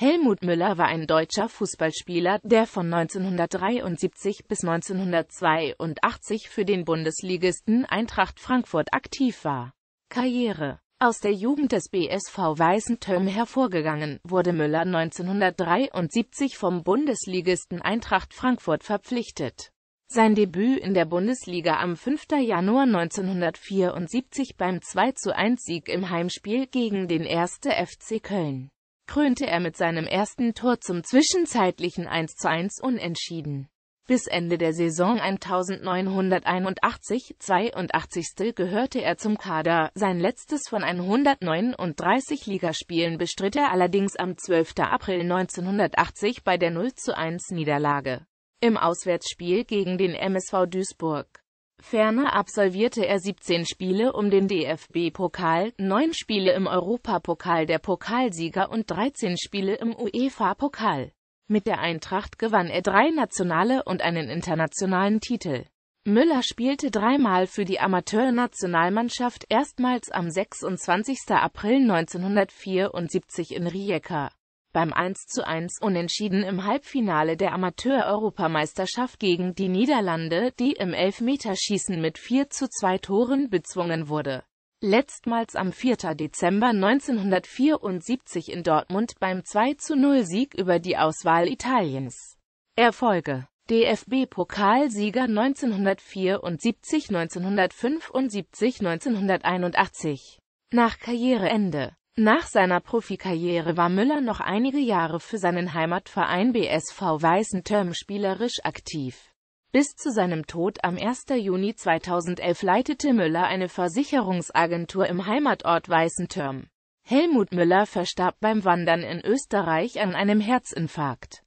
Helmut Müller war ein deutscher Fußballspieler, der von 1973 bis 1982 für den Bundesligisten Eintracht Frankfurt aktiv war. Karriere Aus der Jugend des BSV Weißenthürm hervorgegangen, wurde Müller 1973 vom Bundesligisten Eintracht Frankfurt verpflichtet. Sein Debüt in der Bundesliga am 5. Januar 1974 beim 2 1 sieg im Heimspiel gegen den 1. FC Köln krönte er mit seinem ersten Tor zum zwischenzeitlichen 1 zu 1 Unentschieden. Bis Ende der Saison 1981-82 gehörte er zum Kader, sein letztes von 139 Ligaspielen bestritt er allerdings am 12. April 1980 bei der 0 zu 1 Niederlage im Auswärtsspiel gegen den MSV Duisburg. Ferner absolvierte er 17 Spiele um den DFB-Pokal, 9 Spiele im Europapokal der Pokalsieger und 13 Spiele im UEFA-Pokal. Mit der Eintracht gewann er drei nationale und einen internationalen Titel. Müller spielte dreimal für die Amateurnationalmannschaft, erstmals am 26. April 1974 in Rijeka beim 1 zu 1 Unentschieden im Halbfinale der Amateur-Europameisterschaft gegen die Niederlande, die im Elfmeterschießen mit 4 zu 2 Toren bezwungen wurde. Letztmals am 4. Dezember 1974 in Dortmund beim 2 zu 0 sieg über die Auswahl Italiens. Erfolge DFB-Pokalsieger 1974, 1975, 1981. Nach Karriereende nach seiner Profikarriere war Müller noch einige Jahre für seinen Heimatverein BSV Weißenthurm spielerisch aktiv. Bis zu seinem Tod am 1. Juni 2011 leitete Müller eine Versicherungsagentur im Heimatort Weißenthurm. Helmut Müller verstarb beim Wandern in Österreich an einem Herzinfarkt.